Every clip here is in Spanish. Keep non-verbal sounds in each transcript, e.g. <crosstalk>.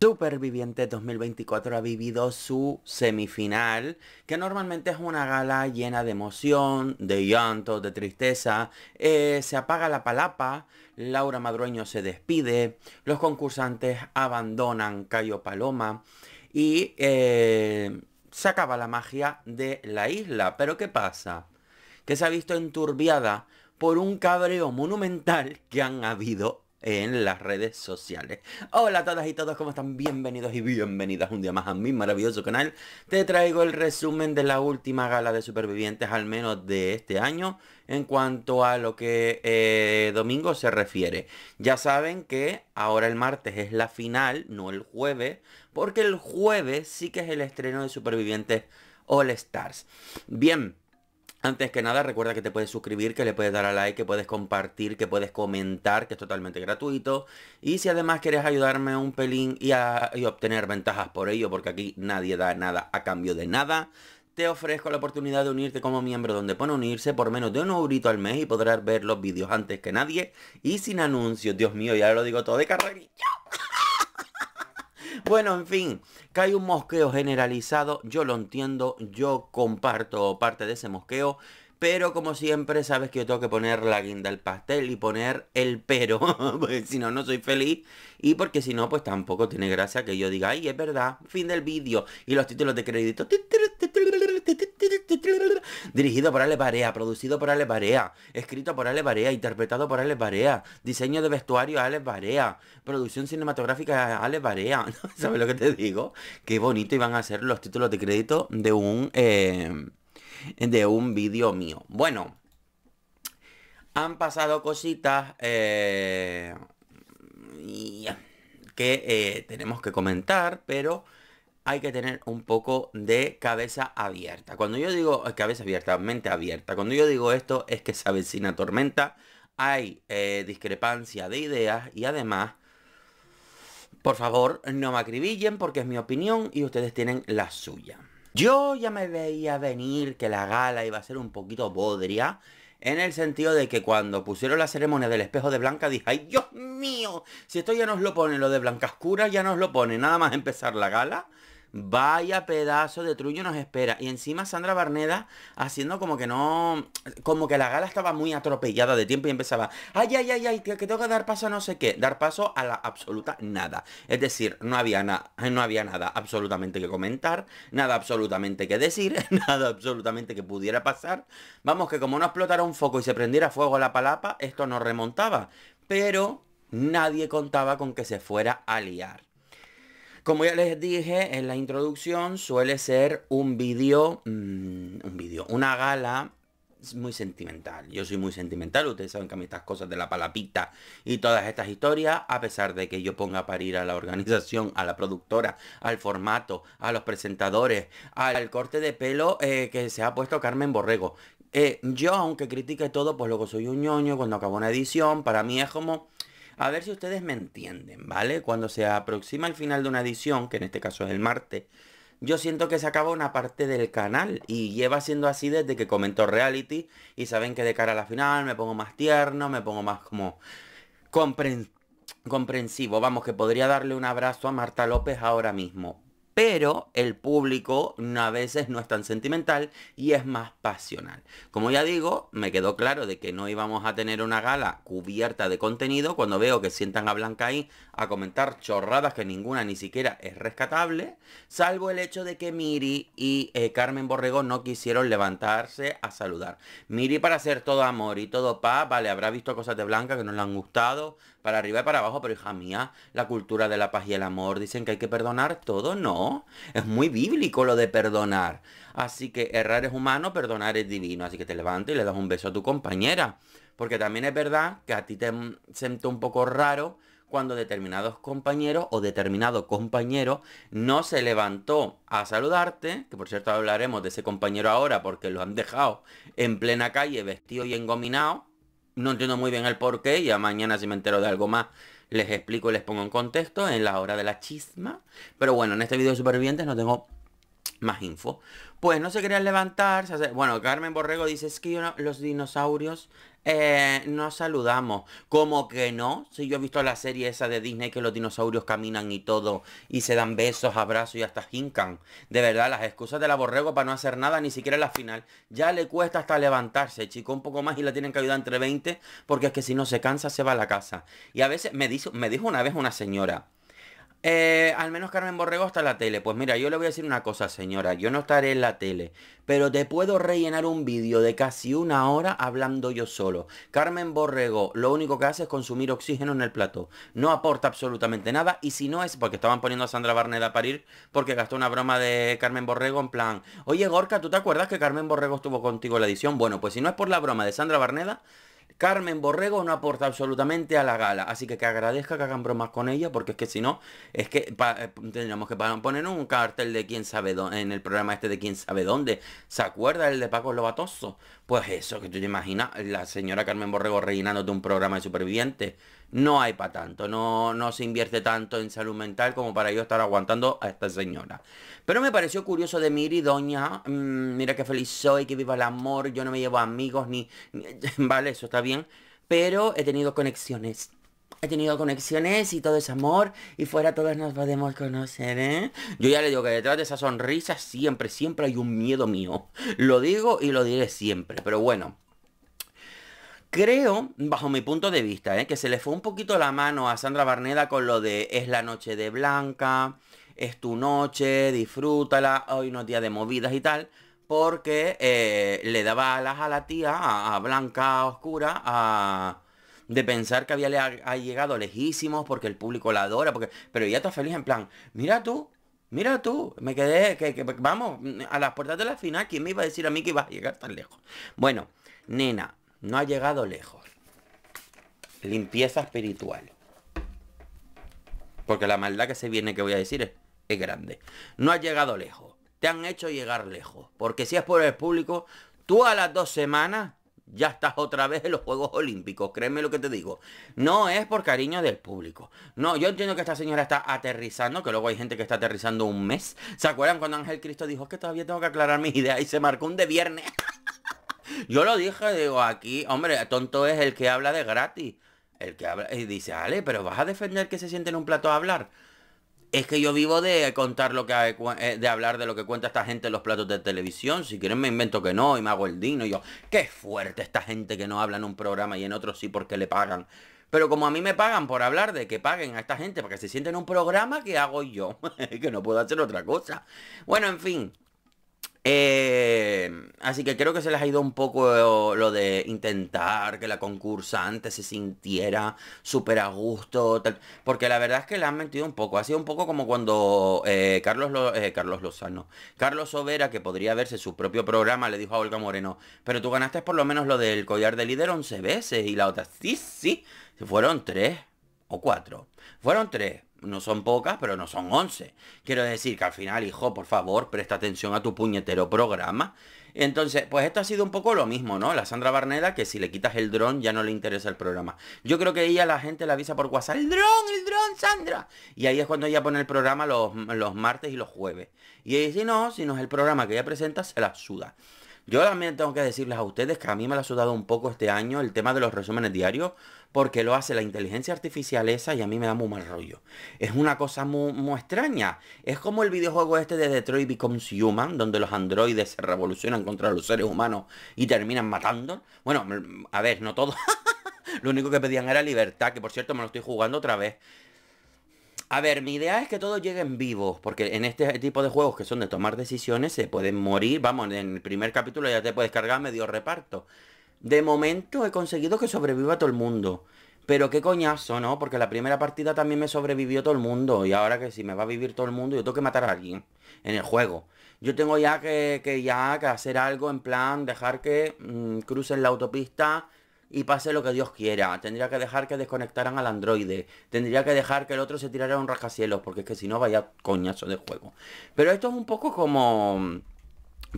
Superviviente 2024 ha vivido su semifinal, que normalmente es una gala llena de emoción, de llanto, de tristeza. Eh, se apaga la palapa, Laura Madrueño se despide, los concursantes abandonan Cayo Paloma y eh, se acaba la magia de la isla. Pero ¿qué pasa? Que se ha visto enturbiada por un cabreo monumental que han habido en las redes sociales. Hola a todas y todos, ¿cómo están? Bienvenidos y bienvenidas un día más a mi maravilloso canal. Te traigo el resumen de la última gala de supervivientes, al menos de este año, en cuanto a lo que eh, domingo se refiere. Ya saben que ahora el martes es la final, no el jueves, porque el jueves sí que es el estreno de supervivientes All Stars. Bien. Antes que nada, recuerda que te puedes suscribir, que le puedes dar a like, que puedes compartir, que puedes comentar, que es totalmente gratuito. Y si además quieres ayudarme un pelín y, obtener ventajas por ello, porque aquí nadie da nada a cambio de nada, te ofrezco la oportunidad de unirte como miembro donde pone unirse por menos de un eurito al mes y podrás ver los vídeos antes que nadie y sin anuncios. Dios mío, ya lo digo todo de carrerilla. <laughs> bueno, en fin, hay un mosqueo generalizado, yo lo entiendo, yo comparto parte de ese mosqueo pero como siempre, sabes que yo tengo que poner la guinda al pastel y poner el pero, <laughs> porque si no, no soy feliz. Y porque si no, pues tampoco tiene gracia que yo diga, ay, es verdad, fin del vídeo. Y los títulos de crédito. Dirigido por Ale Barea, producido por Ale Barea, escrito por Ale Barea, interpretado por Ale Barea, diseño de vestuario Ale Barea, producción cinematográfica Ale Barea. <laughs> ¿Sabes lo que te digo? Qué bonito iban a ser los títulos de crédito de un... Eh, de un vídeo mío. Bueno, han pasado cositas eh, que eh, tenemos que comentar, pero hay que tener un poco de cabeza abierta. Cuando yo digo eh, cabeza abierta, mente abierta, cuando yo digo esto es que se avecina tormenta, hay discrepancia de ideas y además, por favor, no me acribillen porque es mi opinión y ustedes tienen la suya. Yo ya me veía venir que la gala iba a ser un poquito bodria, en el sentido de que cuando pusieron la ceremonia del espejo de Blanca dije, ¡ay Dios mío! Si esto ya nos lo pone, lo de Blanca Oscura, ya nos lo pone, nada más empezar la gala. Vaya pedazo de truño nos espera. Y encima Sandra Barneda haciendo como que no. Como que la gala estaba muy atropellada de tiempo y empezaba. Ay, ay, ay, ay, que tengo que dar paso a no sé qué. Dar paso a la absoluta nada. Es decir, no había, nada no había nada absolutamente que comentar, nada absolutamente que decir, <laughs> nada absolutamente que pudiera pasar. Vamos, que como no explotara un foco y se prendiera fuego la palapa, esto no remontaba. Pero nadie contaba con que se fuera a liar. Como ya les dije en la introducción, suele ser un vídeo, mm, un vídeo, una gala muy sentimental. Yo soy muy sentimental, ustedes saben que a mí estas cosas de la palapita y todas estas historias, a pesar de que yo ponga a parir a la organización, a la productora, al formato, a los presentadores, al corte de pelo eh, que se ha puesto Carmen Borrego. Eh, yo, aunque critique todo, pues luego soy un ñoño, cuando acabó una edición, para mí es como a ver si ustedes me entienden, ¿vale? Cuando se aproxima el final de una edición, que en este caso es el martes, yo siento que se acaba una parte del canal y lleva siendo así desde que comento reality y saben que de cara a la final me pongo más tierno, me pongo más como comprensivo, vamos, que podría darle un abrazo a Marta López ahora mismo, pero el público a veces no es tan sentimental y es más pasional. Como ya digo, me quedó claro de que no íbamos a tener una gala cubierta de contenido cuando veo que sientan a Blanca ahí a comentar chorradas que ninguna ni siquiera es rescatable, salvo el hecho de que Miri y eh, Carmen Borrego no quisieron levantarse a saludar. Miri para hacer todo amor y todo paz, vale, habrá visto cosas de Blanca que no le han gustado, para arriba y para abajo, pero hija mía, la cultura de la paz y el amor, dicen que hay que perdonar todo, no. Es muy bíblico lo de perdonar. Así que errar es humano, perdonar es divino. Así que te levanto y le das un beso a tu compañera. Porque también es verdad que a ti te siento un poco raro cuando determinados compañeros o determinado compañero no se levantó a saludarte, que por cierto hablaremos de ese compañero ahora porque lo han dejado en plena calle vestido y engominado. No entiendo muy bien el porqué y a mañana si me entero de algo más les explico, les pongo en contexto en la hora de la chisma. Pero bueno, en este video de supervivientes no tengo más info. Pues no se querían levantar. Bueno, Carmen Borrego dice, es que los dinosaurios eh, nos saludamos. Como que no, si yo he visto la serie esa de Disney que los dinosaurios caminan y todo, y se dan besos, abrazos y hasta hincan. De verdad, las excusas de la borrego para no hacer nada, ni siquiera la final, ya le cuesta hasta levantarse, chico, un poco más y la tienen que ayudar entre 20, porque es que si no se cansa, se va a la casa. Y a veces me dijo, me dijo una vez una señora, eh, al menos Carmen Borrego está en la tele. Pues mira, yo le voy a decir una cosa, señora. Yo no estaré en la tele. Pero te puedo rellenar un vídeo de casi una hora hablando yo solo. Carmen Borrego lo único que hace es consumir oxígeno en el plató, No aporta absolutamente nada. Y si no es porque estaban poniendo a Sandra Barneda a parir porque gastó una broma de Carmen Borrego en plan, oye Gorka, ¿tú te acuerdas que Carmen Borrego estuvo contigo en la edición? Bueno, pues si no es por la broma de Sandra Barneda, Carmen Borrego no aporta absolutamente a la gala, así que que agradezca que hagan bromas con ella, porque es que si no, es que eh, tendríamos que poner un cartel de quién sabe dónde, en el programa este de quién sabe dónde. ¿Se acuerda el de Paco Lobatoso? Pues eso, que tú te imaginas, la señora Carmen Borrego rellenándote un programa de supervivientes. No hay para tanto, no, no se invierte tanto en salud mental como para yo estar aguantando a esta señora. Pero me pareció curioso de Miri, doña, mm, mira qué feliz soy, que viva el amor, yo no me llevo amigos ni... <laughs> Vale, eso está bien, pero he tenido conexiones he tenido conexiones y todo ese amor y fuera todos nos podemos conocer, ¿eh? Yo ya le digo que detrás de esa sonrisa siempre, siempre hay un miedo mío. Lo digo y lo diré siempre, pero bueno. Creo, bajo mi punto de vista, ¿eh? que se le fue un poquito la mano a Sandra Barneda con lo de es la noche de Blanca, es tu noche, disfrútala, hoy unos día de movidas y tal porque eh, le daba alas a la tía, a, Blanca Oscura, a, de pensar que había ha llegado lejísimos porque el público la adora, porque, pero ella está feliz en plan, mira tú, mira tú, me quedé, que, vamos, a las puertas de la final, ¿quién me iba a decir a mí que iba a llegar tan lejos? Bueno, nena, no ha llegado lejos. Limpieza espiritual. Porque la maldad que se viene que voy a decir es, es grande. No ha llegado lejos. Te han hecho llegar lejos. Porque si es por el público, tú a las dos semanas ya estás otra vez en los Juegos Olímpicos, créeme lo que te digo. No es por cariño del público. No, yo entiendo que esta señora está aterrizando, que luego hay gente que está aterrizando un mes. ¿Se acuerdan cuando Ángel Cristo dijo que todavía tengo que aclarar mis ideas y se marcó un de viernes? <laughs> yo lo dije, digo, aquí, hombre, tonto es el que habla de gratis. El que habla y dice, Ale, pero vas a defender que se siente en un plato a hablar. Es que yo vivo de contar lo que eh, de hablar de lo que cuenta esta gente en los platos de televisión. Si quieren me invento que no y me hago el Dino Y yo, qué fuerte esta gente que no habla en un programa y en otro sí porque le pagan. Pero como a mí me pagan por hablar de que paguen a esta gente porque se sienten en un programa, ¿qué hago yo? <laughs> que no puedo hacer otra cosa. Bueno, en fin, eh, así que creo que se les ha ido un poco eh, lo de intentar que la concursante se sintiera súper a gusto. porque la verdad es que la han mentido un poco. Ha sido un poco como cuando eh, Carlos, Carlos Lozano, Carlos Overa, que podría verse su propio programa, le dijo a Olga Moreno, pero tú ganaste por lo menos lo del collar de líder 11 veces. Y la otra, sí, sí, fueron tres o cuatro. Fueron tres. No son pocas, pero no son 11. Quiero decir que al final, hijo, por favor, presta atención a tu puñetero programa. Entonces, pues esto ha sido un poco lo mismo, ¿no? La Sandra Barneda, que si le quitas el dron ya no le interesa el programa. Yo creo que ella la gente la avisa por WhatsApp, el dron, el dron, Sandra. Y ahí es cuando ella pone el programa los, martes y los jueves. Y ella dice, no, si no es el programa que ella presenta, se la suda. Yo también tengo que decirles a ustedes que a mí me lo ha sudado un poco este año el tema de los resúmenes diarios, porque lo hace la inteligencia artificial esa y a mí me da muy mal rollo. Es una cosa muy, muy extraña. Es como el videojuego este de Detroit Becomes Human, donde los androides se revolucionan contra los seres humanos y terminan matando. Bueno, a ver, no todo. <laughs> lo único que pedían era libertad, que por cierto me lo estoy jugando otra vez. A ver, mi idea es que todos lleguen vivos, porque en este tipo de juegos que son de tomar decisiones se pueden morir, vamos, en el primer capítulo ya te puedes cargar medio reparto. De momento he conseguido que sobreviva todo el mundo. Pero qué coñazo, ¿no? Porque la primera partida también me sobrevivió todo el mundo. Y ahora que si me va a vivir todo el mundo, yo tengo que matar a alguien en el juego. Yo tengo ya que, ya que hacer algo en plan, dejar que mm, crucen la autopista y pase lo que Dios quiera. Tendría que dejar que desconectaran al androide. Tendría que dejar que el otro se tirara a un rascacielos, porque es que si no vaya coñazo de juego. Pero esto es un poco como...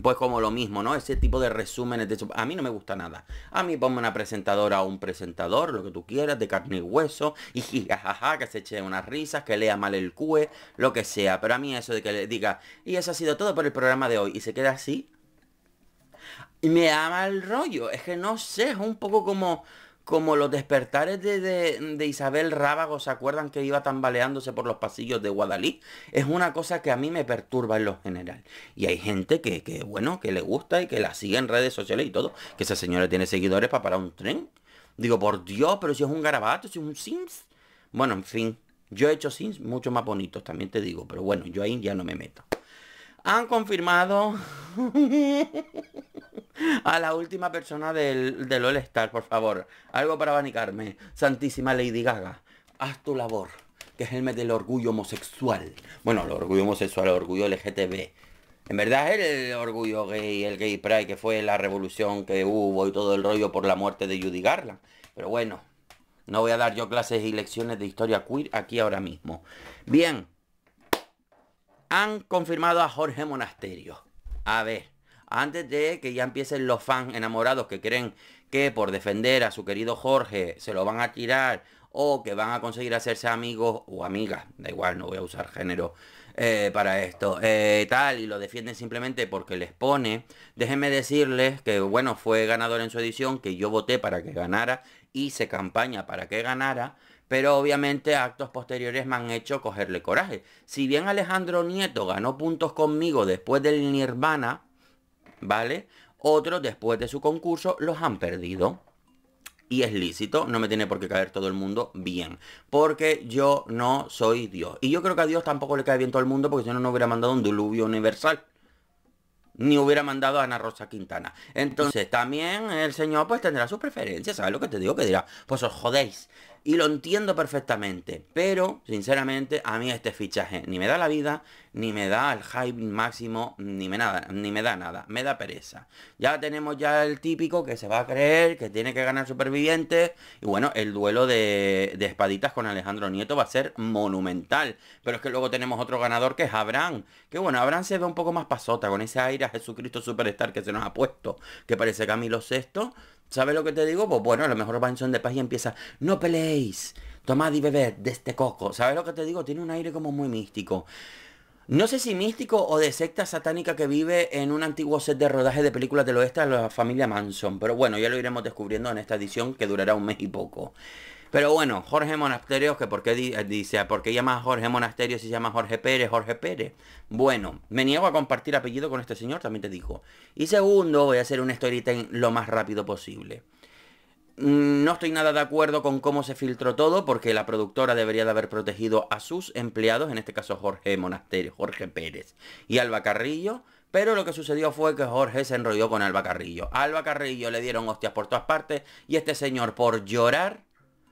Pues como lo mismo, ¿no? Ese tipo de resúmenes de... A mí no me gusta nada. A mí ponme una presentadora o un presentador, lo que tú quieras, de carne y hueso, y jijajaja, <laughs> que se eche unas risas, que lea mal el cue, lo que sea. Pero a mí eso de que le diga, y eso ha sido todo por el programa de hoy, y se queda así, y me da el rollo. Es que no sé, es un poco como, como los despertares de, de, Isabel Rábago. ¿Se acuerdan que iba tambaleándose por los pasillos de Guadalí? Es una cosa que a mí me perturba en lo general. Y hay gente que, que bueno, que le gusta y que la sigue en redes sociales y todo. Que esa señora tiene seguidores para parar un tren. Digo, por Dios, pero si es un garabato, si es un Sims. Bueno, en fin. Yo he hecho Sims mucho más bonitos, también te digo. Pero bueno, yo ahí ya no me meto han confirmado <laughs> a la última persona del, del All Star, por favor. Algo para abanicarme. Santísima Lady Gaga, haz tu labor, que es el mes del orgullo homosexual. Bueno, el orgullo homosexual, el orgullo LGTB. En verdad es el orgullo gay, el gay pride, que fue la revolución que hubo y todo el rollo por la muerte de Judy Garland. Pero bueno, no voy a dar yo clases y lecciones de historia queer aquí ahora mismo. Bien, han confirmado a Jorge Monasterio. A ver, antes de que ya empiecen los fans enamorados que creen que por defender a su querido Jorge se lo van a tirar o que van a conseguir hacerse amigos o amigas, da igual, no voy a usar género eh, para esto, eh, tal, y lo defienden simplemente porque les pone, déjenme decirles que, bueno, fue ganador en su edición, que yo voté para que ganara, hice campaña para que ganara, pero obviamente actos posteriores me han hecho cogerle coraje. Si bien Alejandro Nieto ganó puntos conmigo después del Nirvana, ¿vale? Otros después de su concurso los han perdido. Y es lícito, no me tiene por qué caer todo el mundo bien. Porque yo no soy Dios. Y yo creo que a Dios tampoco le cae bien todo el mundo porque si no, no hubiera mandado un diluvio universal ni hubiera mandado a Ana Rosa Quintana. Entonces, también el señor pues tendrá sus preferencias, ¿sabes lo que te digo? Que dirá, pues os jodéis y lo entiendo perfectamente. Pero, sinceramente, a mí este fichaje ni me da la vida, ni me da el hype máximo, ni me, nada, ni me da nada. Me da pereza. Ya tenemos ya el típico que se va a creer que tiene que ganar Superviviente. Y bueno, el duelo de, de espaditas con Alejandro Nieto va a ser monumental. Pero es que luego tenemos otro ganador que es Abraham. Que bueno, Abraham se ve un poco más pasota con ese aire a Jesucristo Superstar que se nos ha puesto, que parece Camilo VI. ¿Sabes lo que te digo? Pues bueno, a lo mejor Manson de Paz y empieza, no peleéis, tomad y bebed de este coco. ¿Sabes lo que te digo? Tiene un aire como muy místico. No sé si místico o de secta satánica que vive en un antiguo set de rodaje de películas del oeste de la familia Manson, pero bueno, ya lo iremos descubriendo en esta edición que durará un mes y poco. Pero bueno, Jorge Monasterio, que por qué eh, dice, ah, ¿por qué llama a Jorge Monasterio si se llama Jorge Pérez, Jorge Pérez? Bueno, me niego a compartir apellido con este señor, también te dijo. Y segundo, voy a hacer un storytelling lo más rápido posible. Mm, no estoy nada de acuerdo con cómo se filtró todo, porque la productora debería de haber protegido a sus empleados, en este caso Jorge Monasterio, Jorge Pérez y Alba Carrillo, pero lo que sucedió fue que Jorge se enrolló con Alba Carrillo. Alba Carrillo le dieron hostias por todas partes y este señor por llorar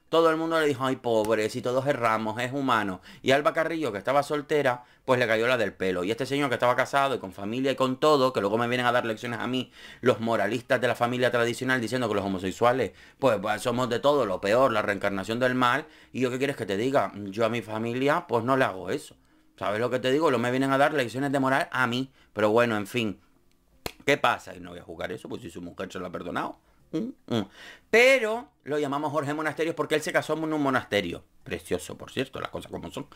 todo el mundo le dijo, ay, pobre, si todos erramos, es humano. Y Alba Carrillo, que estaba soltera, pues le cayó la del pelo. Y este señor que estaba casado y con familia y con todo, que luego me vienen a dar lecciones a mí, los moralistas de la familia tradicional, diciendo que los homosexuales, pues, pues somos de todo, lo peor, la reencarnación del mal. Y yo, ¿qué quieres que te diga? Yo a mi familia, pues no le hago eso. ¿Sabes lo que te digo? Lo me vienen a dar lecciones de moral a mí. Pero bueno, en fin. ¿Qué pasa? Y no voy a jugar eso, pues si su mujer se lo ha perdonado. Mm, mm. Pero lo llamamos Jorge Monasterio porque él se casó en un monasterio. Precioso, por cierto, las cosas como son.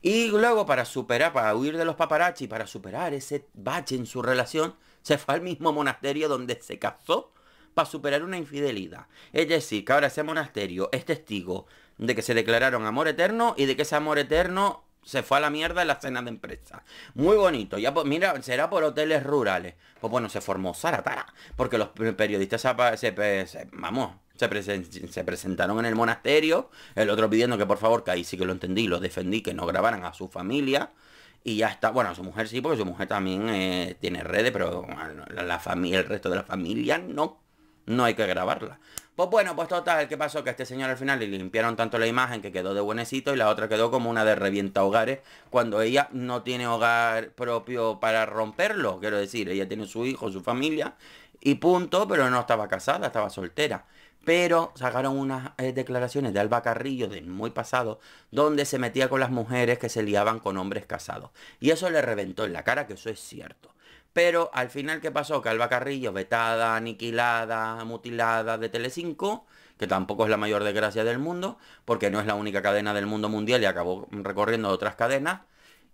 Y luego para superar, para huir de los paparazzi, para superar ese bache en su relación, se fue al mismo monasterio donde se casó para superar una infidelidad. Es decir, que ahora ese monasterio es testigo de que se declararon amor eterno y de que ese amor eterno se fue a la mierda la cena de empresa. Muy bonito. Ya, pues, mira, será por hoteles rurales. Pues bueno, se formó Zaratara. Porque los periodistas se, vamos, se, presentaron en el monasterio. El otro pidiendo que por favor, que ahí sí que lo entendí, lo defendí, que no grabaran a su familia. Y ya está. Bueno, a su mujer sí, porque su mujer también eh, tiene redes, pero la familia, el resto de la familia no. No hay que grabarla. Pues bueno, pues total, ¿qué pasó? Que a este señor al final le limpiaron tanto la imagen que quedó de buenecito y la otra quedó como una de revienta hogares cuando ella no tiene hogar propio para romperlo. Quiero decir, ella tiene su hijo, su familia y punto, pero no estaba casada, estaba soltera. Pero sacaron unas eh, declaraciones de Alba Carrillo de muy pasado, donde se metía con las mujeres que se liaban con hombres casados. Y eso le reventó en la cara, que eso es cierto. Pero al final, ¿qué pasó? Que Carrillo, vetada, aniquilada, mutilada de Telecinco, que tampoco es la mayor desgracia del mundo, porque no es la única cadena del mundo mundial y acabó recorriendo otras cadenas.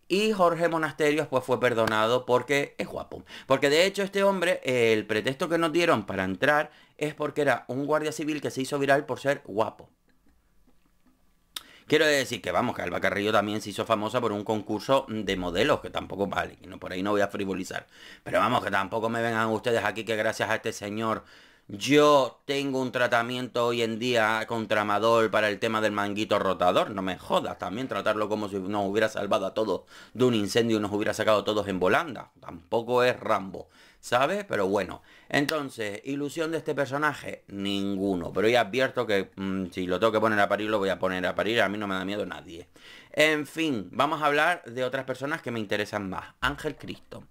Y Jorge Monasterios pues fue perdonado porque es guapo. Porque de hecho este hombre, el pretexto que nos dieron para entrar es porque era un guardia civil que se hizo viral por ser guapo. Quiero decir que vamos, que Alba Carrillo también se hizo famosa por un concurso de modelos, que tampoco vale, no, por ahí no voy a frivolizar. Pero vamos, que tampoco me vengan ustedes aquí que gracias a este señor yo tengo un tratamiento hoy en día contra Amador para el tema del manguito rotador. No me jodas. También tratarlo como si nos hubiera salvado a todos de un incendio y nos hubiera sacado a todos en volanda. Tampoco es Rambo. ¿sabes? Pero bueno. Entonces, ilusión de este personaje, ninguno. Pero ya advierto que mm, si lo tengo que poner a parir, lo voy a poner a parir. A mí no me da miedo nadie. En fin, vamos a hablar de otras personas que me interesan más. Ángel Cristo.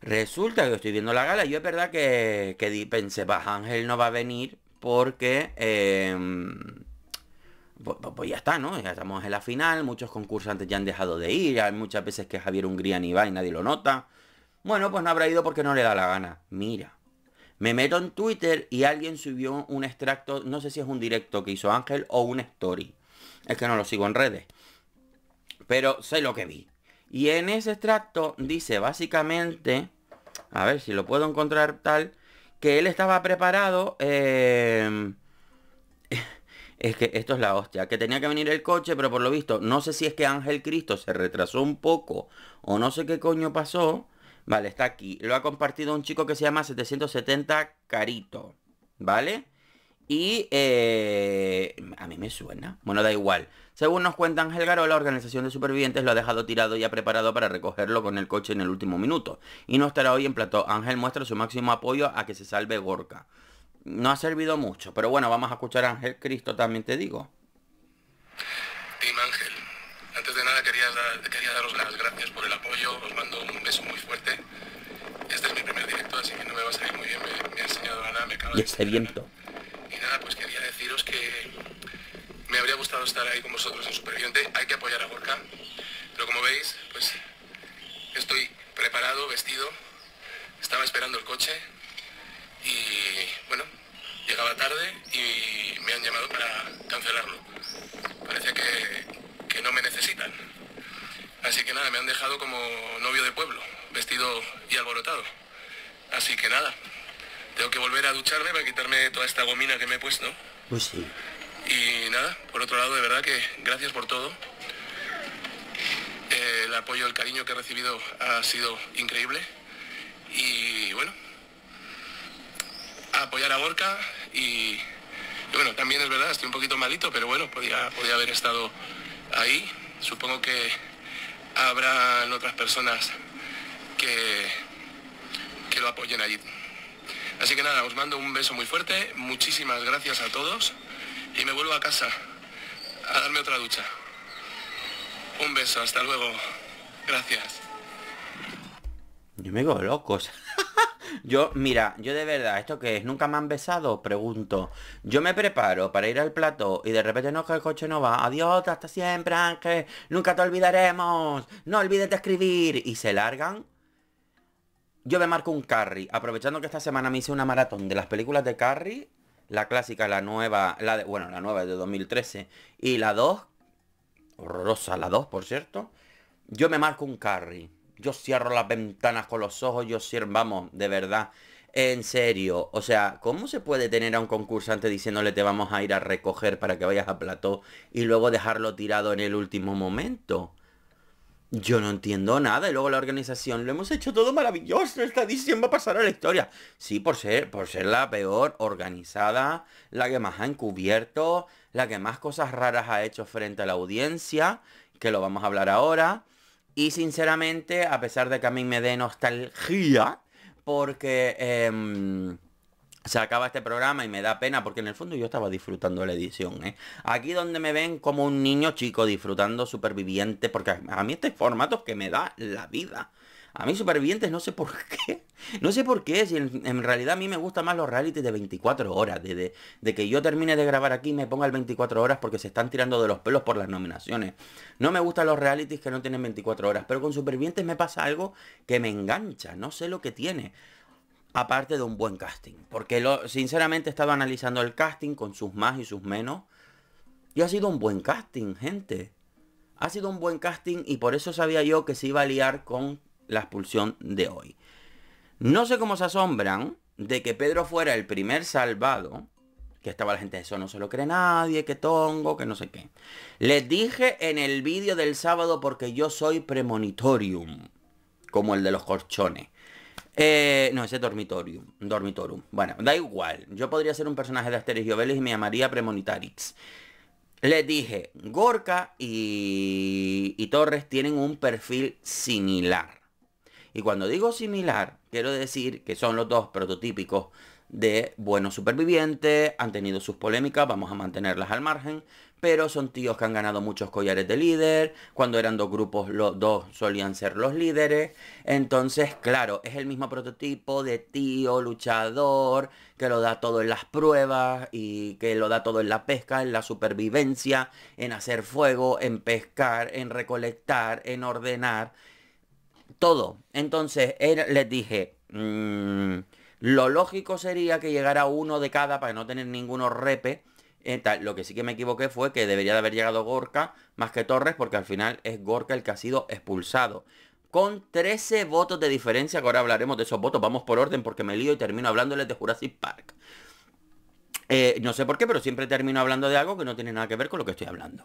Resulta que estoy viendo la gala yo es verdad que, que pensé, va Ángel no va a venir porque... Em, pues, ya está, ¿no? Ya estamos en la final, muchos concursantes ya han dejado de ir, hay muchas veces que Javier Hungría ni va y nadie lo nota. Bueno, pues no habrá ido porque no le da la gana. Mira. Me meto en Twitter y alguien subió un extracto, no sé si es un directo que hizo Ángel o un story. Es que no lo sigo en redes. Pero sé lo que vi. Y en ese extracto dice básicamente, a ver si lo puedo encontrar tal, que él estaba preparado... Em, <laughs> es que esto es la hostia, que tenía que venir el coche, pero por lo visto, no sé si es que Ángel Cristo se retrasó un poco o no sé qué coño pasó, Vale, está aquí. Lo ha compartido un chico que se llama 770 Carito, ¿vale? Y eh, a mí me suena. Bueno, da igual. Según nos cuenta Ángel Garo la organización de supervivientes lo ha dejado tirado y ha preparado para recogerlo con el coche en el último minuto. Y no estará hoy en plató. Ángel muestra su máximo apoyo a que se salve Gorka. No ha servido mucho, pero bueno, vamos a escuchar a Ángel Cristo, también te digo. Ángel y viento. nada, pues quería deciros que me habría gustado estar ahí con vosotros en Superviviente. Hay que apoyar a Gorka. Pero como veis, pues estoy preparado, vestido. Estaba esperando el coche y bueno, llegaba tarde y me han llamado para cancelarlo. Parece que, que no me necesitan. Así que nada, me han dejado como novio de pueblo, vestido y alborotado a ducharme para quitarme toda esta gomina que me he puesto. Pues y nada, por otro lado, de verdad que gracias por todo. Eh, el apoyo, el cariño que he recibido ha sido increíble. Y bueno, apoyar a Borca y, bueno, también es verdad, estoy un poquito malito, pero bueno, podía, podía haber estado ahí. Supongo que habrán otras personas que, que lo apoyen allí. Así que nada, os mando un beso muy fuerte, muchísimas gracias a todos y me vuelvo a casa a darme otra ducha. Un beso, hasta luego. Gracias. Yo me digo locos. <laughs> yo, mira, yo de verdad, ¿esto que es? ¿Nunca me han besado? Pregunto. Yo me preparo para ir al plato y de repente no, que el coche no va. Adiós, hasta siempre, Ángel. Nunca te olvidaremos. No olvides de escribir. Y se largan. Yo me marco un carry. Aprovechando que esta semana me hice una maratón de las películas de carry. La clásica, la nueva, la de, bueno, la nueva de 2013. Y la 2. Horrorosa la 2, por cierto. Yo me marco un carry. Yo cierro las ventanas con los ojos. Yo cierro, vamos, de verdad. En serio, o sea, ¿cómo se puede tener a un concursante diciéndole te vamos a ir a recoger para que vayas a plató y luego dejarlo tirado en el último momento? Yo no entiendo nada. Y luego la organización, lo hemos hecho todo maravilloso. Esta edición va a pasar a la historia. Sí, por ser, por ser la peor organizada, la que más ha encubierto, la que más cosas raras ha hecho frente a la audiencia, que lo vamos a hablar ahora. Y sinceramente, a pesar de que a mí me dé nostalgia, porque... Em, se acaba este programa y me da pena porque en el fondo yo estaba disfrutando la edición. ¿eh? Aquí donde me ven como un niño chico disfrutando Supervivientes, porque a mí este formato que me da la vida. A mí Supervivientes no sé por <laughs> qué. No sé por qué, si en, realidad a mí me gusta más los realities de 24 horas. De, de, que yo termine de grabar aquí y me ponga el 24 horas porque se están tirando de los pelos por las nominaciones. No me gustan los realities que no tienen 24 horas. Pero con Supervivientes me pasa algo que me engancha. No sé lo que tiene aparte de un buen casting. Porque lo, sinceramente he estado analizando el casting con sus más y sus menos. Y ha sido un buen casting, gente. Ha sido un buen casting y por eso sabía yo que se iba a liar con la expulsión de hoy. No sé cómo se asombran de que Pedro fuera el primer salvado. Que estaba la gente, eso no se lo cree nadie, que tongo, que no sé qué. Les dije en el vídeo del sábado porque yo soy premonitorium, como el de los corchones. Eh, no, ese dormitorio. Dormitorum. Bueno, da igual. Yo podría ser un personaje de Asterix y y me llamaría Premonitarix. Les dije, Gorka y, y Torres tienen un perfil similar. Y cuando digo similar, quiero decir que son los dos prototípicos de buenos supervivientes, han tenido sus polémicas, vamos a mantenerlas al margen, pero son tíos que han ganado muchos collares de líder, cuando eran dos grupos los dos solían ser los líderes, entonces claro, es el mismo prototipo de tío luchador, que lo da todo en las pruebas y que lo da todo en la pesca, en la supervivencia, en hacer fuego, en pescar, en recolectar, en ordenar, todo. Entonces él, les dije... Mmm, lo lógico sería que llegara uno de cada para no tener ninguno repe. Eh, lo que sí que me equivoqué fue que debería de haber llegado Gorka más que Torres porque al final es Gorka el que ha sido expulsado. Con 13 votos de diferencia, que ahora hablaremos de esos votos, vamos por orden porque me lío y termino hablándoles de Jurassic Park. Eh, no sé por qué, pero siempre termino hablando de algo que no tiene nada que ver con lo que estoy hablando.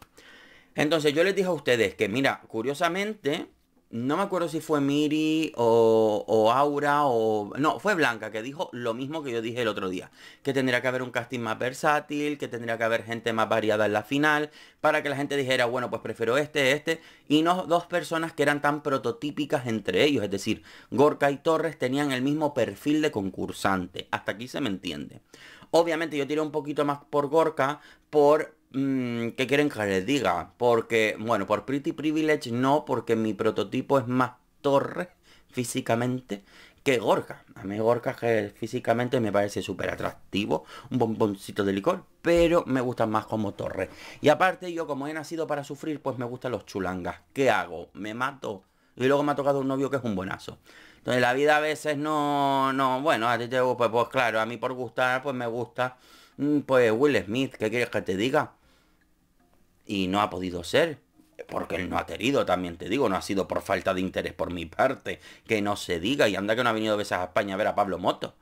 Entonces yo les dije a ustedes que, mira, curiosamente, no me acuerdo si fue Miri o, Aura o... No, fue Blanca que dijo lo mismo que yo dije el otro día. Que tendría que haber un casting más versátil, que tendría que haber gente más variada en la final, para que la gente dijera, bueno, pues prefiero este, este, y no dos personas que eran tan prototípicas entre ellos. Es decir, Gorka y Torres tenían el mismo perfil de concursante. Hasta aquí se me entiende. Obviamente yo tiré un poquito más por Gorka por que mm, ¿qué quieren que les diga? Porque, bueno, por Pretty Privilege no, porque mi prototipo es más torre físicamente que Gorka. A mí Gorka físicamente me parece súper atractivo, un bomboncito de licor, pero me gusta más como torre. Y aparte yo como he nacido para sufrir, pues me gustan los chulangas. ¿Qué hago? ¿Me mato? Y luego me ha tocado un novio que es un buenazo. Entonces la vida a veces no, no, bueno, a ti te gusta, pues, pues, claro, a mí por gustar, pues me gusta, mm, pues Will Smith, ¿qué quieres que te diga? Y no ha podido ser. Porque él no ha querido, también te digo, no ha sido por falta de interés por mi parte, que no se diga, y anda que no ha venido a veces a España a ver a Pablo Moto.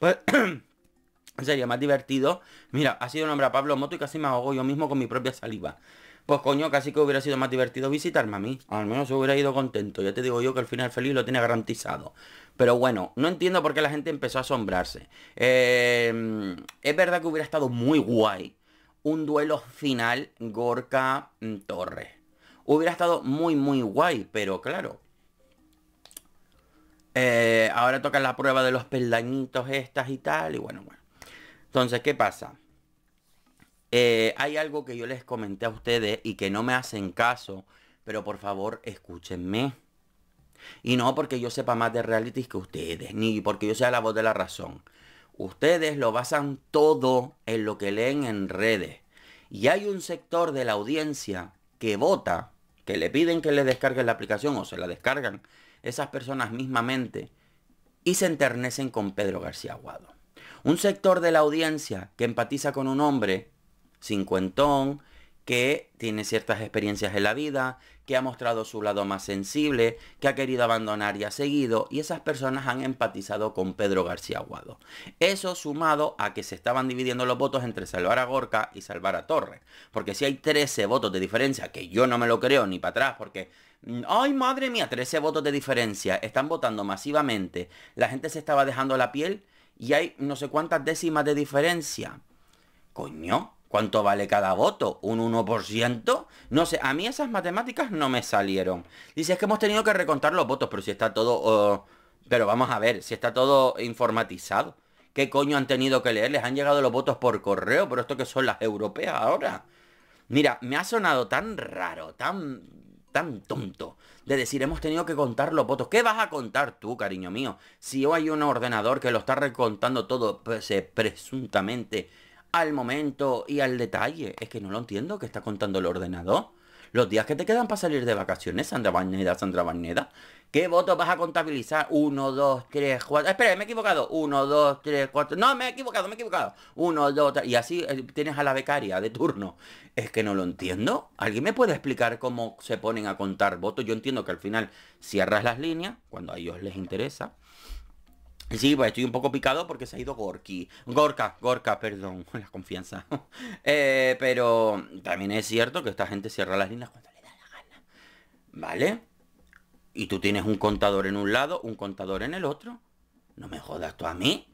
Pues <clears throat> sería más divertido. Mira, ha sido un hombre a Pablo Moto y casi me ahogo yo mismo con mi propia saliva. Pues coño, casi que hubiera sido más divertido visitarme a mí. Al menos se hubiera ido contento. Ya te digo yo que al final feliz lo tiene garantizado. Pero bueno, no entiendo por qué la gente empezó a asombrarse. Eh, es verdad que hubiera estado muy guay un duelo final Gorka-Torres. Hubiera estado muy, muy guay, pero claro. Eh, ahora toca la prueba de los peldañitos estas y tal, y bueno, bueno. Entonces, ¿qué pasa? Eh, hay algo que yo les comenté a ustedes y que no me hacen caso, pero por favor, escúchenme. Y no porque yo sepa más de realities que ustedes, ni porque yo sea la voz de la razón. Ustedes lo basan todo en lo que leen en redes. Y hay un sector de la audiencia que vota, que le piden que le descarguen la aplicación o se la descargan esas personas mismamente y se enternecen con Pedro García Aguado. Un sector de la audiencia que empatiza con un hombre cincuentón, que tiene ciertas experiencias en la vida, que ha mostrado su lado más sensible, que ha querido abandonar y ha seguido, y esas personas han empatizado con Pedro García Aguado. Eso sumado a que se estaban dividiendo los votos entre salvar a Gorka y salvar a Torres. Porque si hay 13 votos de diferencia, que yo no me lo creo ni para atrás, porque mm, ¡Ay, madre mía! 13 votos de diferencia. Están votando masivamente. La gente se estaba dejando la piel y hay no sé cuántas décimas de diferencia. Coño, ¿Cuánto vale cada voto? ¿Un 1%? No sé, a mí esas matemáticas no me salieron. Dice, es que hemos tenido que recontar los votos, pero si está todo... Oh, pero vamos a ver, si está todo informatizado. ¿Qué coño han tenido que leer? Les han llegado los votos por correo, pero esto que son las europeas ahora. Mira, me ha sonado tan raro, tan tan tonto de decir hemos tenido que contar los votos. ¿Qué vas a contar tú, cariño mío? Si hoy hay un ordenador que lo está recontando todo pues, eh, presuntamente al momento y al detalle. Es que no lo entiendo, que está contando el ordenador. Los días que te quedan para salir de vacaciones, Sandra Barneda, Sandra Barneda. ¿Qué votos vas a contabilizar? 1, 2, 3, 4. Espera, me he equivocado. 1, dos 3, 4. No, me he equivocado, me he equivocado. 1, dos 3. Y así eh, tienes a la becaria de turno. Es que no lo entiendo. ¿Alguien me puede explicar cómo se ponen a contar votos? Yo entiendo que al final cierras las líneas, cuando a ellos les interesa Sí, pues estoy un poco picado porque se ha ido Gorky. Gorka, Gorka, perdón, <laughs> la confianza. <laughs> Eh, pero también es cierto que esta gente cierra las líneas cuando le da la gana. ¿Vale? Y tú tienes un contador en un lado, un contador en el otro. No me jodas tú a mí.